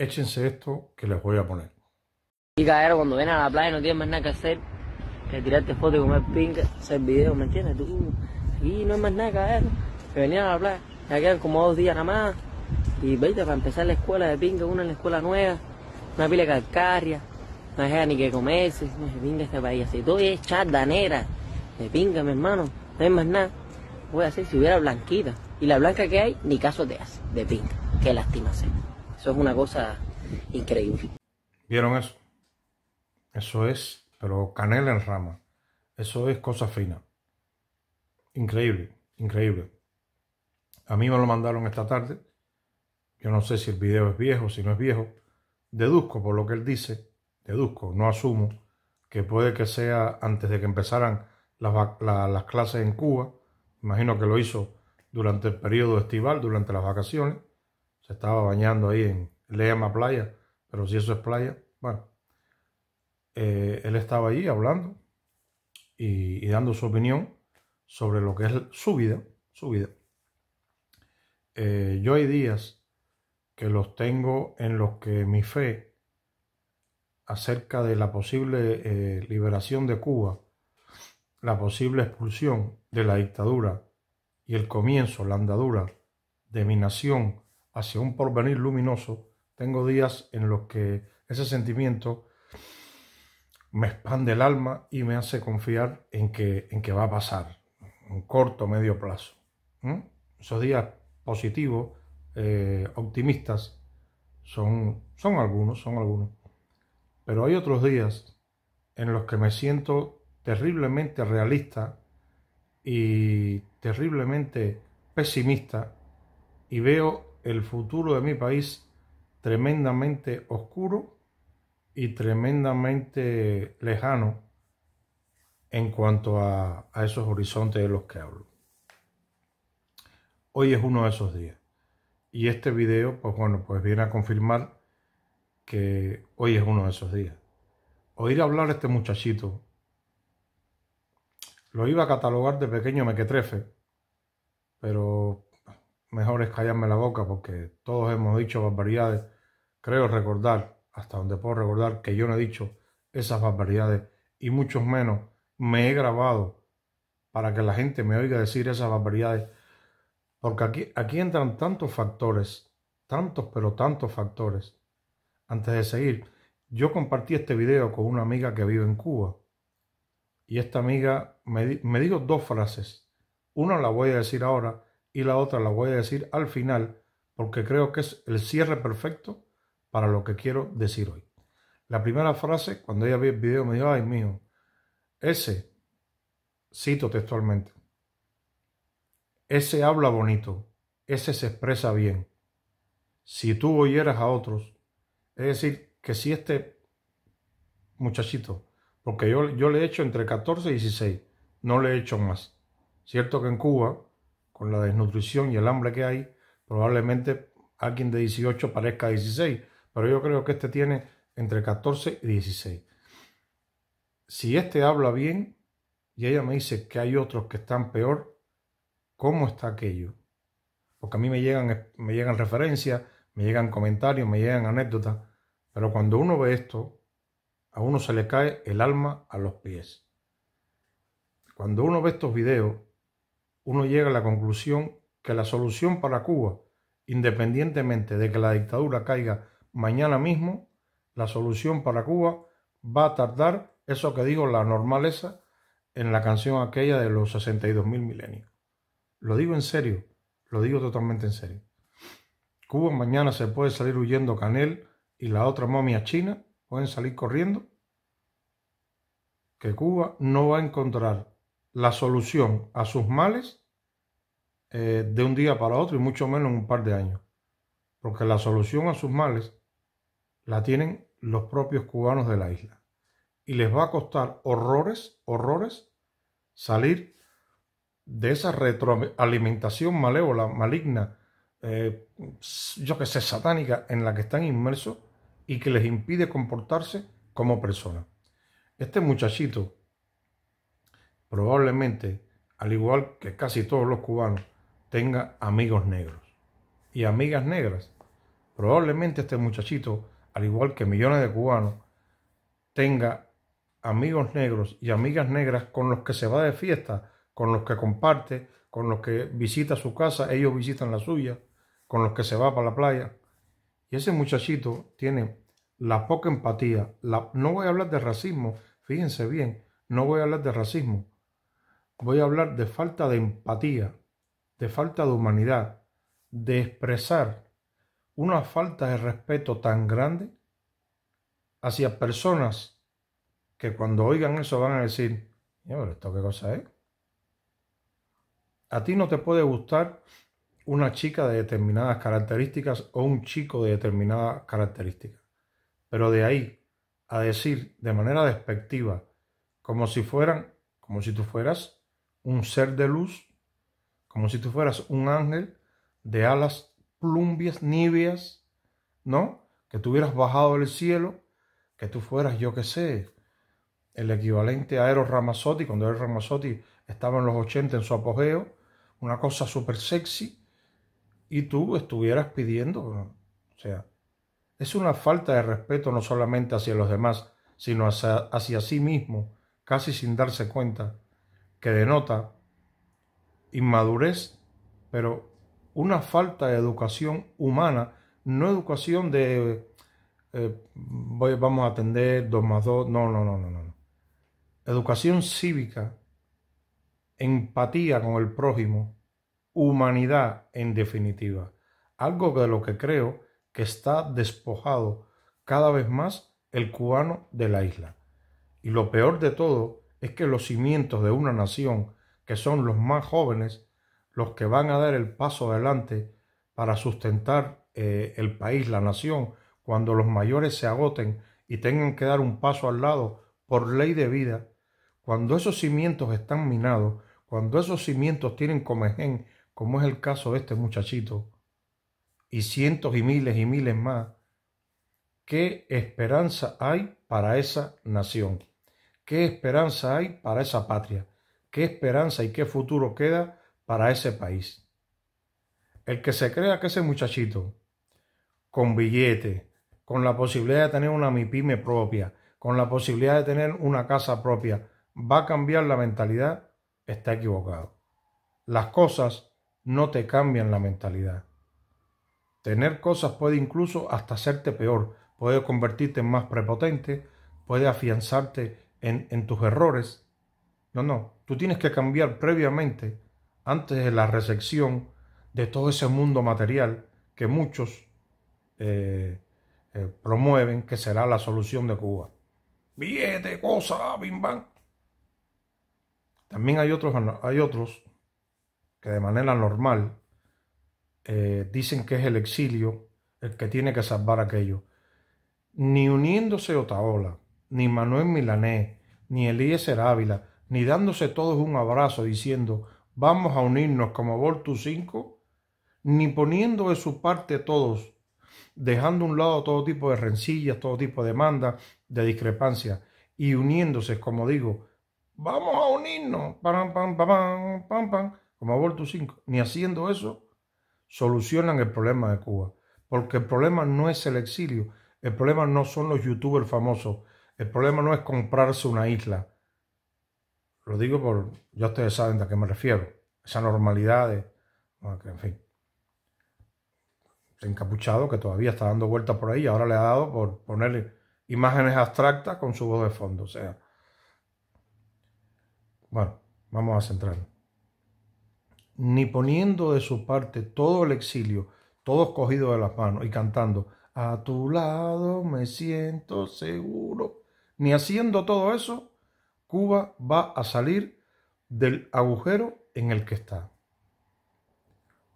échense esto que les voy a poner. Y caer cuando vienen a la playa no tienes más nada que hacer que tirarte fotos y comer pinga, hacer videos, ¿me entiendes? Tú, Y no hay más nada, caer, Que venían a la playa, ya quedan como dos días nada más. Y para empezar la escuela de pinga, una en la escuela nueva, una pila de calcaria, no deja ni que comerse, no se pinga este país. Así todo es chardanera, de pinga, mi hermano, no hay más nada. Voy a hacer si hubiera blanquita. Y la blanca que hay, ni caso te hace, de pinga. Qué lástima ser. Eso es una cosa increíble. ¿Vieron eso? Eso es, pero canela en rama. Eso es cosa fina. Increíble, increíble. A mí me lo mandaron esta tarde. Yo no sé si el video es viejo, si no es viejo. Deduzco por lo que él dice, deduzco, no asumo, que puede que sea antes de que empezaran las, las clases en Cuba. Imagino que lo hizo durante el periodo estival, durante las vacaciones estaba bañando ahí en, le playa, pero si eso es playa, bueno, eh, él estaba allí hablando y, dando su opinión sobre lo que es su vida, su vida. Eh, yo hay días que los tengo en los que mi fe acerca de la posible eh, liberación de Cuba, la posible expulsión de la dictadura y el comienzo, la andadura de mi nación hacia un porvenir luminoso, tengo días en los que ese sentimiento me expande el alma y me hace confiar en que, en que va a pasar, en corto o medio plazo. Esos días positivos, eh, optimistas, son, son algunos, son algunos. Pero hay otros días en los que me siento terriblemente realista y terriblemente pesimista y veo el futuro de mi país tremendamente oscuro y tremendamente lejano en cuanto a, esos horizontes de los que hablo. Hoy es uno de esos días. Y este video, pues bueno, pues viene a confirmar que hoy es uno de esos días. Oír hablar a este muchachito, lo iba a catalogar de pequeño mequetrefe, pero mejor es callarme la boca porque todos hemos dicho barbaridades. Creo recordar, hasta donde puedo recordar, que yo no he dicho esas barbaridades y muchos menos me he grabado para que la gente me oiga decir esas barbaridades. Porque aquí, aquí entran tantos factores, tantos pero tantos factores. Antes de seguir, yo compartí este video con una amiga que vive en Cuba. Y esta amiga me, me dijo dos frases. Una la voy a decir ahora y la otra la voy a decir al final porque creo que es el cierre perfecto para lo que quiero decir hoy. La primera frase, cuando ella vi el video, me dijo, ay mío, ese, cito textualmente, ese habla bonito, ese se expresa bien. Si tú oyeras a otros, es decir, que si este muchachito, porque yo, yo le he hecho entre 14 y 16, no le he hecho más. Cierto que en Cuba con la desnutrición y el hambre que hay, probablemente alguien de 18 parezca 16, pero yo creo que este tiene entre 14 y 16. Si este habla bien y ella me dice que hay otros que están peor, ¿cómo está aquello? Porque a mí me llegan, me llegan referencias, me llegan comentarios, me llegan anécdotas, pero cuando uno ve esto, a uno se le cae el alma a los pies. Cuando uno ve estos videos, uno llega a la conclusión que la solución para Cuba, independientemente de que la dictadura caiga mañana mismo, la solución para Cuba va a tardar eso que digo la normaleza en la canción aquella de los 62.000 milenios. Lo digo en serio, lo digo totalmente en serio. Cuba mañana se puede salir huyendo Canel y la otra momia china, pueden salir corriendo, que Cuba no va a encontrar la solución a sus males eh, de un día para otro y mucho menos en un par de años, porque la solución a sus males la tienen los propios cubanos de la isla y les va a costar horrores, horrores salir de esa retroalimentación malévola, maligna, eh, yo que sé, satánica en la que están inmersos y que les impide comportarse como personas. Este muchachito, probablemente, al igual que casi todos los cubanos, tenga amigos negros y amigas negras. Probablemente este muchachito, al igual que millones de cubanos, tenga amigos negros y amigas negras con los que se va de fiesta, con los que comparte, con los que visita su casa, ellos visitan la suya, con los que se va para la playa. Y ese muchachito tiene la poca empatía. La... no voy a hablar de racismo, fíjense bien, no voy a hablar de racismo. Voy a hablar de falta de empatía de falta de humanidad, de expresar una falta de respeto tan grande hacia personas que cuando oigan eso van a decir, pero esto qué cosa es. A ti no te puede gustar una chica de determinadas características o un chico de determinadas características. Pero de ahí a decir de manera despectiva, como si fueran, como si tú fueras un ser de luz como si tú fueras un ángel de alas plumbias, níveas, ¿no? Que tú hubieras bajado del cielo, que tú fueras, yo qué sé, el equivalente a Eros Ramazzotti, cuando Eros Ramazotti estaba en los 80 en su apogeo, una cosa súper sexy, y tú estuvieras pidiendo, o sea, es una falta de respeto no solamente hacia los demás, sino hacia, hacia sí mismo, casi sin darse cuenta, que denota inmadurez, pero una falta de educación humana, no educación de eh, vamos a atender 2 más 2, no, no, no, no, no. Educación cívica, empatía con el prójimo, humanidad en definitiva. Algo de lo que creo que está despojado cada vez más el cubano de la isla. Y lo peor de todo es que los cimientos de una nación que son los más jóvenes los que van a dar el paso adelante para sustentar eh, el país, la nación, cuando los mayores se agoten y tengan que dar un paso al lado por ley de vida, cuando esos cimientos están minados, cuando esos cimientos tienen comején, como es el caso de este muchachito, y cientos y miles y miles más, ¿qué esperanza hay para esa nación? ¿Qué esperanza hay para esa patria? qué esperanza y qué futuro queda para ese país. El que se crea que ese muchachito, con billete, con la posibilidad de tener una MIPYME propia, con la posibilidad de tener una casa propia, va a cambiar la mentalidad, está equivocado. Las cosas no te cambian la mentalidad. Tener cosas puede incluso hasta hacerte peor, puede convertirte en más prepotente, puede afianzarte en tus errores, no, no, tú tienes que cambiar previamente, antes de la recepción de todo ese mundo material que muchos eh, eh, promueven que será la solución de Cuba. Billete, cosa, bim, También hay otros, hay otros que de manera normal eh, dicen que es el exilio el que tiene que salvar aquello. Ni uniéndose Otaola, ni Manuel Milané, ni Elías Ávila, ni dándose todos un abrazo diciendo vamos a unirnos como Voltus 5, ni poniendo de su parte todos, dejando a un lado todo tipo de rencillas, todo tipo de demandas, de discrepancias, y uniéndose, como digo, vamos a unirnos, pam, pam, pam, pam, pam, como Voltus 5, ni haciendo eso, solucionan el problema de Cuba. Porque el problema no es el exilio, el problema no son los youtubers famosos, el problema no es comprarse una isla, lo digo por, ya ustedes saben a qué me refiero, esa normalidad de, en fin, encapuchado que todavía está dando vueltas por ahí y ahora le ha dado por ponerle imágenes abstractas con su voz de fondo, o sea, bueno, vamos a centrarnos. Ni poniendo de su parte todo el exilio, todos cogidos de las manos y cantando, a tu lado me siento seguro, ni haciendo todo eso, Cuba va a salir del agujero en el que está.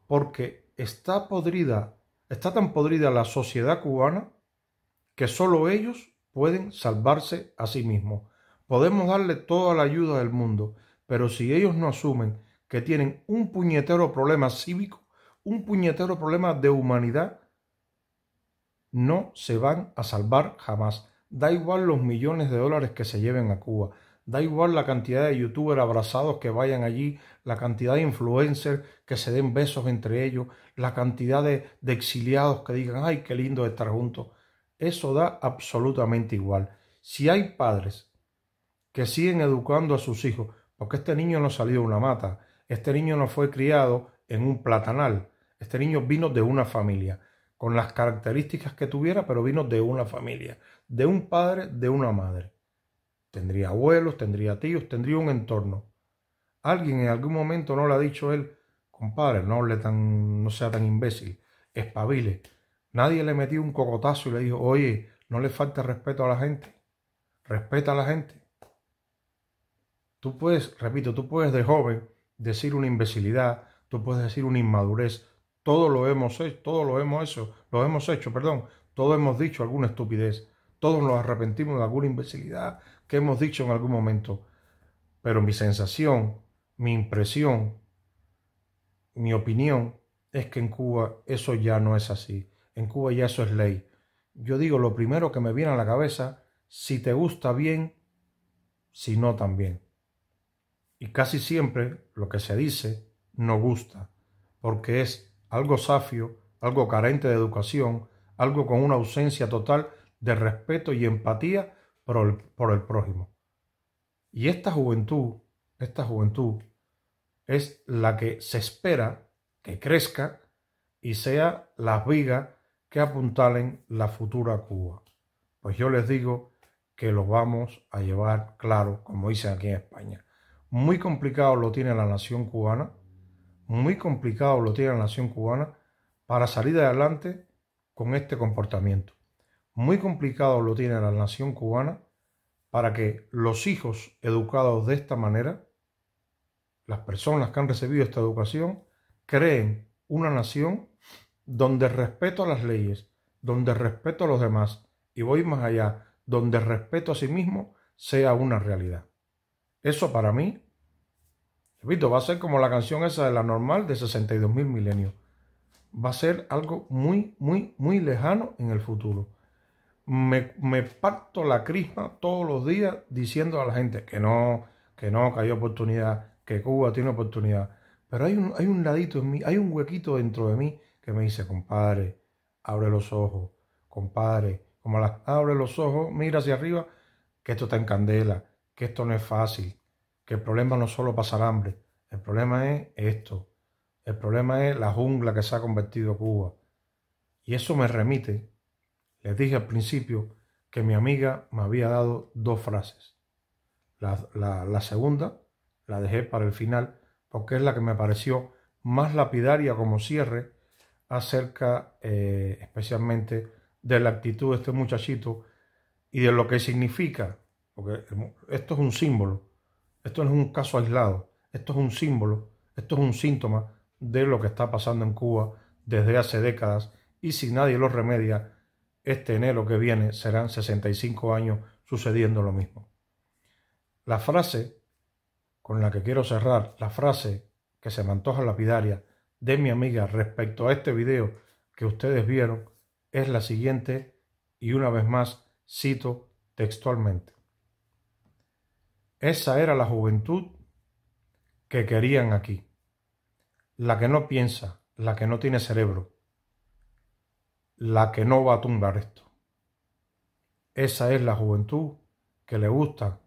Porque está podrida, está tan podrida la sociedad cubana que solo ellos pueden salvarse a sí mismos. Podemos darle toda la ayuda del mundo, pero si ellos no asumen que tienen un puñetero problema cívico, un puñetero problema de humanidad, no se van a salvar jamás. Da igual los millones de dólares que se lleven a Cuba. Da igual la cantidad de youtubers abrazados que vayan allí, la cantidad de influencers que se den besos entre ellos, la cantidad de, exiliados que digan, ay, qué lindo estar juntos. Eso da absolutamente igual. Si hay padres que siguen educando a sus hijos, porque este niño no salió de una mata, este niño no fue criado en un platanal, este niño vino de una familia, con las características que tuviera, pero vino de una familia, de un padre, de una madre. Tendría abuelos, tendría tíos, tendría un entorno. Alguien en algún momento no le ha dicho él, compadre, no, le tan, no sea tan imbécil, espabile. Nadie le metió un cocotazo y le dijo, oye, no le falta respeto a la gente. Respeta a la gente. Tú puedes, repito, tú puedes de joven decir una imbecilidad, tú puedes decir una inmadurez. Todo lo hemos hecho, todo lo hemos hecho, lo hemos hecho, perdón. Todos hemos dicho alguna estupidez. Todos nos arrepentimos de alguna imbecilidad, hemos dicho en algún momento, pero mi sensación, mi impresión, mi opinión es que en Cuba eso ya no es así. En Cuba ya eso es ley. Yo digo lo primero que me viene a la cabeza, si te gusta bien, si no también. Y casi siempre lo que se dice no gusta, porque es algo safio, algo carente de educación, algo con una ausencia total de respeto y empatía por el, prójimo. Y esta juventud, esta juventud es la que se espera que crezca y sea la vigas que apuntalen la futura Cuba. Pues yo les digo que lo vamos a llevar claro, como dicen aquí en España. Muy complicado lo tiene la nación cubana, muy complicado lo tiene la nación cubana para salir adelante con este comportamiento muy complicado lo tiene la nación cubana para que los hijos educados de esta manera, las personas que han recibido esta educación, creen una nación donde respeto a las leyes, donde respeto a los demás, y voy más allá, donde respeto a sí mismo sea una realidad. Eso para mí, repito, va a ser como la canción esa de la normal de 62 mil milenios. Va a ser algo muy, muy, muy lejano en el futuro me, parto la crisma todos los días diciendo a la gente que no, que no, que hay oportunidad, que Cuba tiene oportunidad. Pero hay un, hay un ladito en mí, hay un huequito dentro de mí que me dice, compadre, abre los ojos, compadre, como abre los ojos, mira hacia arriba, que esto está en candela, que esto no es fácil, que el problema no es solo pasar hambre, el problema es esto, el problema es la jungla que se ha convertido Cuba. Y eso me remite les dije al principio que mi amiga me había dado dos frases. La, segunda la dejé para el final porque es la que me pareció más lapidaria como cierre acerca eh, especialmente de la actitud de este muchachito y de lo que significa, porque esto es un símbolo, esto no es un caso aislado, esto es un símbolo, esto es un síntoma de lo que está pasando en Cuba desde hace décadas y si nadie lo remedia, este enero que viene serán 65 años sucediendo lo mismo. La frase con la que quiero cerrar, la frase que se me antoja lapidaria de mi amiga respecto a este video que ustedes vieron, es la siguiente y una vez más cito textualmente. Esa era la juventud que querían aquí. La que no piensa, la que no tiene cerebro, la que no va a tumbar esto. Esa es la juventud que le gusta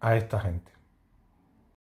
a esta gente.